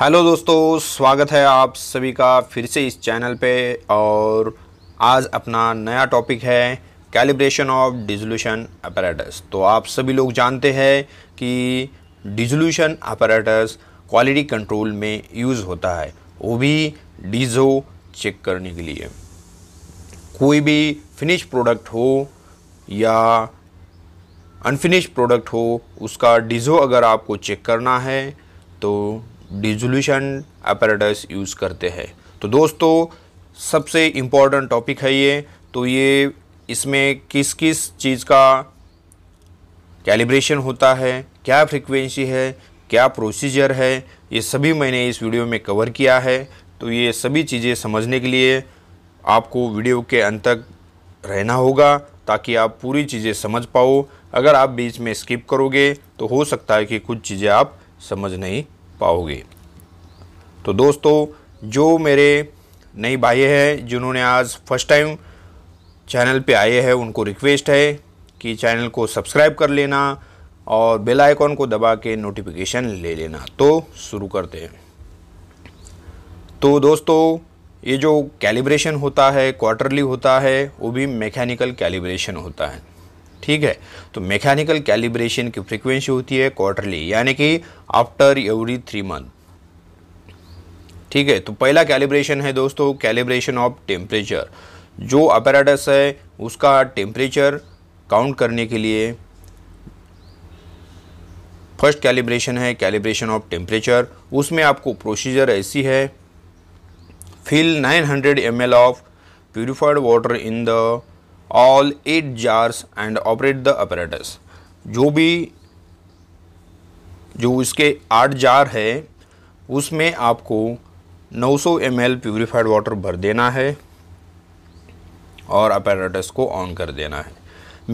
Hello दोस्तों स्वागत है आप सभी का फिर से इस चैनल पे और आज अपना नया टॉपिक है कैलिब्रेशन ऑफ डिजोल्यूशन अपरेटस तो आप सभी लोग जानते हैं कि डिजोल्यूशन अपरेटस क्वालिटी कंट्रोल में यूज़ होता है वो भी डीजो चेक करने के लिए कोई भी फिनिश प्रोडक्ट हो या अनफिनिश प्रोडक्ट हो उसका डीजो अगर आपको चेक करना है तो डिजोल्यूशन अपरेटस यूज़ करते हैं तो दोस्तों सबसे इम्पॉर्टेंट टॉपिक है ये तो ये इसमें किस किस चीज़ का कैलिब्रेशन होता है क्या फ्रीक्वेंसी है क्या प्रोसीजर है ये सभी मैंने इस वीडियो में कवर किया है तो ये सभी चीज़ें समझने के लिए आपको वीडियो के अंत तक रहना होगा ताकि आप पूरी चीज़ें समझ पाओ अगर आप बीच में स्किप करोगे तो हो सकता है कि कुछ चीज़ें आप समझ नहीं पाओगे तो दोस्तों जो मेरे नई भाई हैं जिन्होंने आज फर्स्ट टाइम चैनल पे आए हैं उनको रिक्वेस्ट है कि चैनल को सब्सक्राइब कर लेना और बेल आइकॉन को दबा के नोटिफिकेशन ले लेना तो शुरू करते हैं तो दोस्तों ये जो कैलिब्रेशन होता है क्वार्टरली होता है वो भी मैकेनिकल कैलिब्रेशन होता है ठीक है तो मैकेनिकल कैलिब्रेशन की फ्रीक्वेंसी होती है क्वार्टरली यानी कि आफ्टर एवरी थ्री मंथ ठीक है तो पहला कैलिब्रेशन है दोस्तों कैलिब्रेशन ऑफ टेम्परेचर जो अपराडस है उसका टेम्परेचर काउंट करने के लिए फर्स्ट कैलिब्रेशन है कैलिब्रेशन ऑफ टेम्परेचर उसमें आपको प्रोसीजर ऐसी है fill 900 ml of purified water in the all eight jars and operate the apparatus जो भी जो उसके आठ जार है उसमें आपको 900 सौ एम एल प्योरीफाइड वाटर भर देना है और अपैराटस को ऑन कर देना है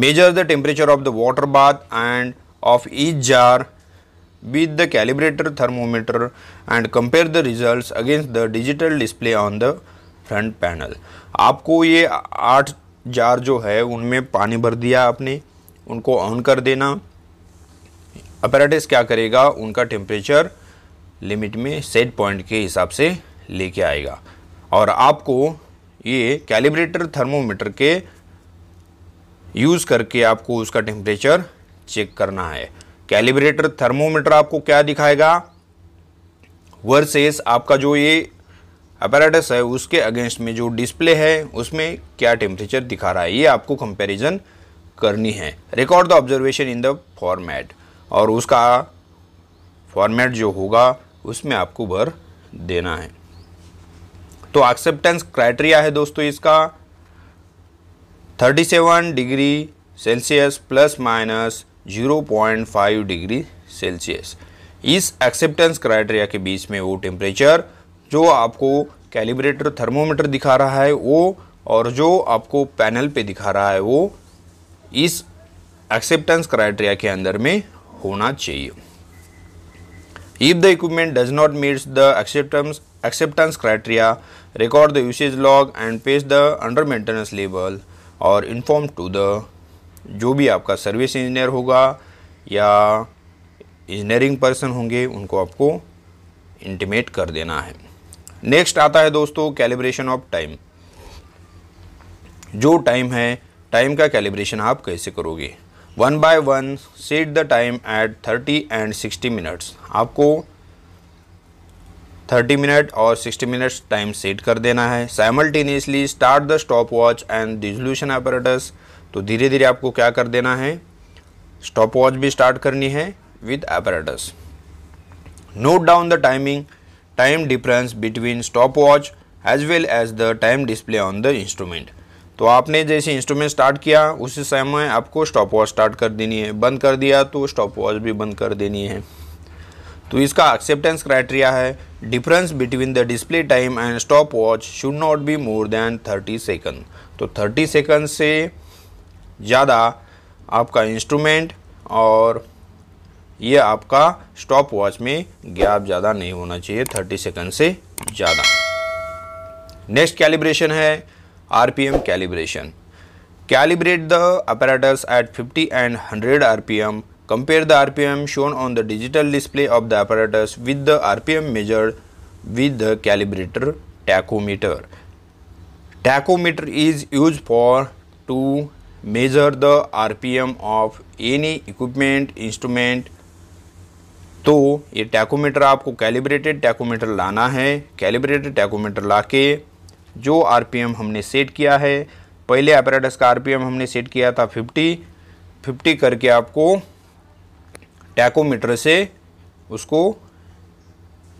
measure the temperature of the water bath and of each jar with the calibrator thermometer and compare the result against the digital display on the front panel आपको ये आठ जार जो है उनमें पानी भर दिया आपने उनको ऑन कर देना अपराटिस क्या करेगा उनका टेम्परेचर लिमिट में सेट पॉइंट के हिसाब से लेके आएगा और आपको ये कैलिब्रेटर थर्मोमीटर के यूज़ करके आपको उसका टेम्परेचर चेक करना है कैलिब्रेटर थर्मोमीटर आपको क्या दिखाएगा वर्सेस आपका जो ये अपैराटस है उसके अगेंस्ट में जो डिस्प्ले है उसमें क्या टेम्परेचर दिखा रहा है ये आपको कंपेरिजन करनी है record the observation in the format और उसका फॉर्मेट जो होगा उसमें आपको भर देना है तो एक्सेप्टेंस क्राइटेरिया है दोस्तों इसका 37 degree Celsius plus minus 0.5 degree Celsius इस एक्सेप्टेंस क्राइटेरिया के बीच में वो टेम्परेचर जो आपको कैलिब्रेटर थर्मोमीटर दिखा रहा है वो और जो आपको पैनल पे दिखा रहा है वो इस एक्सेप्टेंस क्राइटेरिया के अंदर में होना चाहिए if the equipment does not meets the acceptance acceptance criteria record the usage log and pace the under maintenance label और इन्फॉर्म टू द जो भी आपका सर्विस इंजीनियर होगा या इंजीनियरिंग पर्सन होंगे उनको आपको इंटीमेट कर देना है नेक्स्ट आता है दोस्तों कैलिब्रेशन ऑफ टाइम जो टाइम है टाइम का कैलिब्रेशन आप कैसे करोगे one by one set the time at thirty and sixty minutes आपको थर्टी मिनट और सिक्सटी मिनट्स टाइम सेट कर देना है simultaneously start the stop watch and dissolution operators तो धीरे धीरे आपको क्या कर देना है स्टॉप वॉच भी स्टार्ट करनी है with operators note down the timing time difference between stop watch as well as the time display on the instrument तो आपने जैसे इंस्ट्रूमेंट स्टार्ट किया उसी समय आपको स्टॉप वॉच स्टार्ट कर देनी है बंद कर दिया तो स्टॉप वॉच भी बंद कर देनी है तो इसका एक्सेप्टेंस क्राइटेरिया है difference between the display time and stop watch should not be more than 30 second तो 30 सेकंड से ज़्यादा आपका इंस्ट्रूमेंट और ये आपका स्टॉप वॉच में गैप ज़्यादा नहीं होना चाहिए थर्टी सेकेंड से ज़्यादा नेक्स्ट कैलिब्रेशन है RPM calibration calibrate the apparatus at fifty and 100 RPM compare the RPM shown on the digital display of the apparatus with the R P M measure with the calibrator tachometer tachometer is use for to measure the R P M of any equipment instrument तो ये tachometer आपको calibrated tachometer लाना है calibrated tachometer ला के जो RPM हमने set किया है पहले अपरेटस का आरपीएम हमने सेट किया था 50 50 करके आपको टैकोमीटर से उसको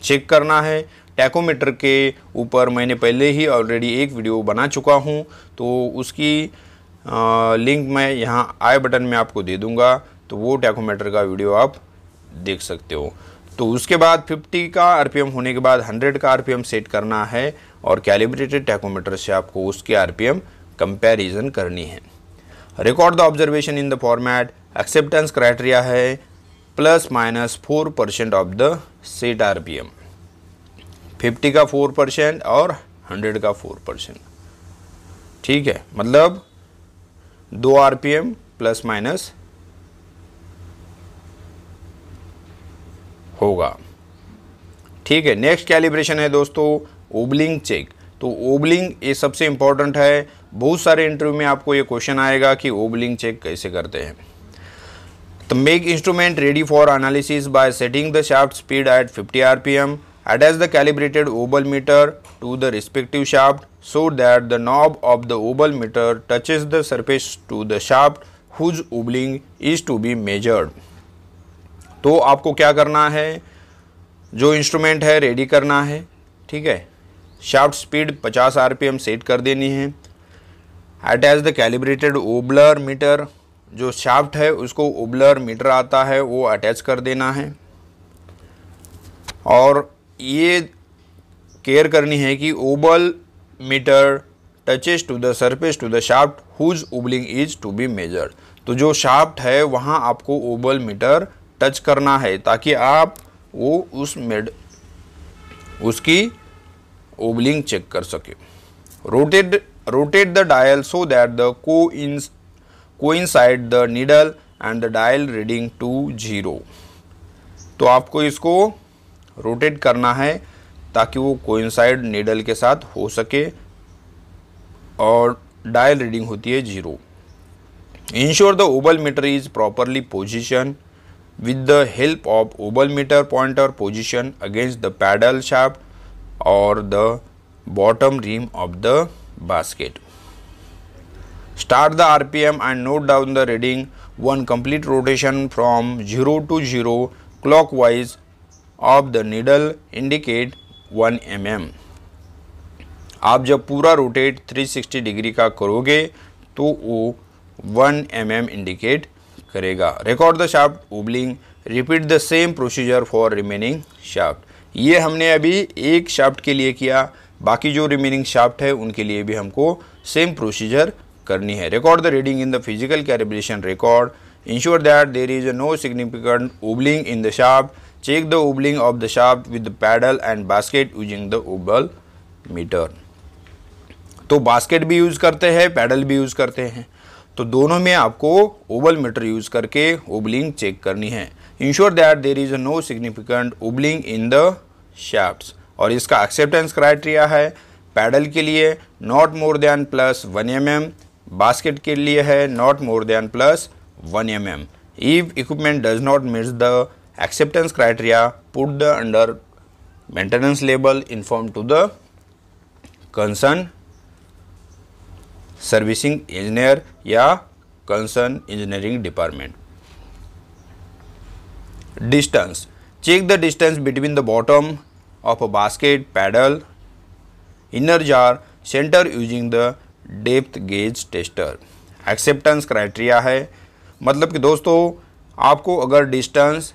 चेक करना है टैकोमीटर के ऊपर मैंने पहले ही ऑलरेडी एक वीडियो बना चुका हूँ तो उसकी आ, लिंक मैं यहाँ आई बटन में आपको दे दूँगा तो वो टैकोमीटर का वीडियो आप देख सकते हो तो उसके बाद 50 का आरपीएम होने के बाद 100 का आरपीएम सेट करना है और कैलिब्रेटेड टैकोमीटर से आपको उसके आरपीएम कंपैरिजन करनी है record the observation in the format acceptance criteria है plus minus four percent of the set RPM 50 fifty का फोर परसेंट और हंड्रेड का फोर परसेंट ठीक है मतलब दो आर प्लस माइनस होगा ठीक है नेक्स्ट कैलिब्रेशन है दोस्तों ओबलिंग चेक तो ओबलिंग ये सबसे इंपॉर्टेंट है बहुत सारे इंटरव्यू में आपको ये क्वेश्चन आएगा कि ओबलिंग चेक कैसे करते हैं तो make instrument ready for analysis by setting the shaft speed at 50 RPM attach the calibrated wobble meter to the respective shaft so that the knob of the wobble meter touches the surface to the shaft whose wobbling is to be measured तो आपको क्या करना है जो instrument है ready करना है ठीक है शाफ्ट स्पीड 50 आरपीएम सेट कर देनी है attach the calibrated wobbler meter जो शाफ्ट है उसको ओबलर मीटर आता है वो अटैच कर देना है और ये केयर करनी है कि wobble meter touches to the surface to the shaft whose wobbling is to be measured तो जो शाफ्ट है वहाँ आपको ओबल मीटर टच करना है ताकि आप वो उस मेड उसकी ओबलिंग चेक कर सके rotate rotate the dial so that the को inside the needle and the dial reading to zero तो आपको इसको रोटेट करना है ताकि वो कोइंसाइड नीडल के साथ हो सके और डायल रीडिंग होती है zero ensure the wobble meter is properly position with the help of obometer pointer position against the paddle shaft or the bottom rim of the basket. Start the RPM and note down the reading. One complete rotation from 0 to 0 clockwise of the needle indicate 1 mm. आप जब पूरा rotate 360 degree का करोगे तो वो 1 mm indicate करेगा record the shaft wobbling repeat the same procedure for remaining shaft ये हमने अभी एक शाफ्ट के लिए किया बाकी जो रिमेनिंग शाफ्ट है उनके लिए भी हमको सेम प्रोसीजर करनी है record the reading in the physical calibration record ensure that there is no significant wobbling in the shaft check the wobbling of the shaft with the paddle and basket using the wobble meter तो basket भी use करते हैं pedal भी use करते हैं तो दोनों में आपको ओबल मीटर यूज करके ओबलिंग चेक करनी है ensure that there is no significant wobbling in the shaft और इसका एक्सेप्टेंस क्राइटेरिया है पैडल के लिए not more than plus one M M basket के लिए है not more than plus one M M if equipment does not miss the acceptance criteria put the under maintenance label inform to the concern servicing engineer या concern engineering department distance check the distance between the bottom of a basket paddle inner jar centre using the depth gauge tester acceptance criteria है मतलब कि दोस्तों आपको अगर distance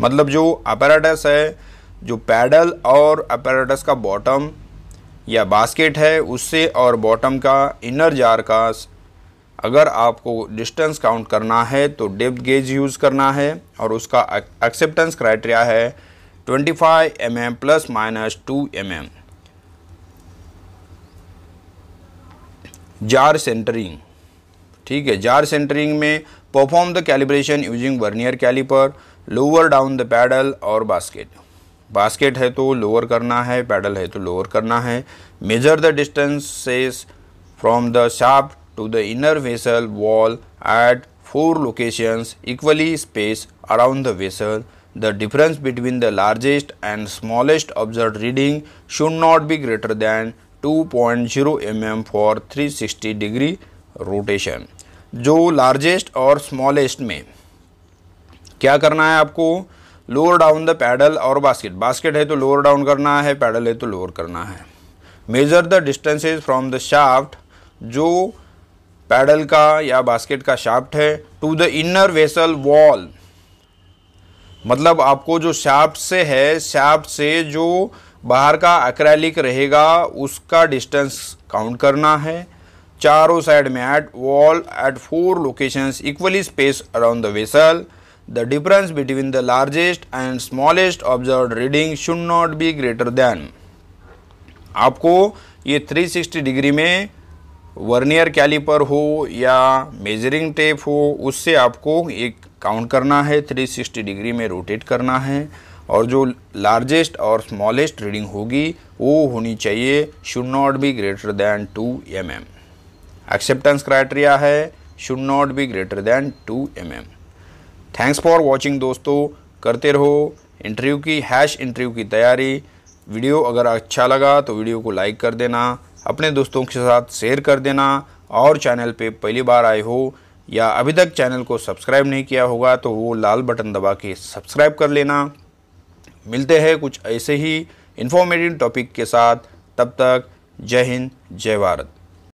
मतलब जो apparatus है जो पैडल और अपराटस का बॉटम या बास्केट है उससे और बॉटम का इनर जार का अगर आपको डिस्टेंस काउंट करना है तो डेप्थ गेज यूज़ करना है और उसका एक्सेप्टेंस क्राइटेरिया है 25 five M M plus minus two M M jar centering ठीक है जार सेंटरिंग में perform the calibration using vernier caliper lower down the paddle और बास्केट बास्केट है तो लोअर करना है पैडल है तो लोअर करना है measure the distances from the shaft to the inner vessel wall at four locations equally space around the vessel the difference between the largest and smallest observe reading should not be greater than 2.0 point zero M M for three sixty degree rotation जो largest और smallest में क्या करना है आपको lower down the paddle और basket basket है तो लोअर डाउन करना है पैडल है तो लोअर करना है measure the distances from the shaft जो पैडल का या बास्केट का शाफ्ट है to the inner vessel wall मतलब आपको जो शाफ्ट से है शाफ्ट से जो बाहर का अक्रैलिक रहेगा उसका डिस्टेंस काउंट करना है चारों साइड में at wall at four locations equally space around the vessel the difference between the largest and smallest observed reading should not be greater than आपको ये 360 डिग्री में वर्नियर कैलिपर हो या मेजरिंग टेप हो उससे आपको एक काउंट करना है 360 डिग्री में रोटेट करना है और जो लार्जेस्ट और स्मॉलेस्ट रीडिंग होगी वो होनी चाहिए should not be greater than two M M acceptance criteria है should not be greater than two M M thanks for watching दोस्तों करते रहो इंटरव्यू की हैश इंटरव्यू की तैयारी वीडियो अगर अच्छा लगा तो वीडियो को लाइक कर देना अपने दोस्तों के साथ शेयर कर देना और चैनल पे पहली बार आए हो या अभी तक चैनल को सब्सक्राइब नहीं किया होगा तो वो लाल बटन दबा के सब्सक्राइब कर लेना मिलते हैं कुछ ऐसे ही इन्फॉर्मेटिव टॉपिक के साथ तब तक जय हिंद जय भारत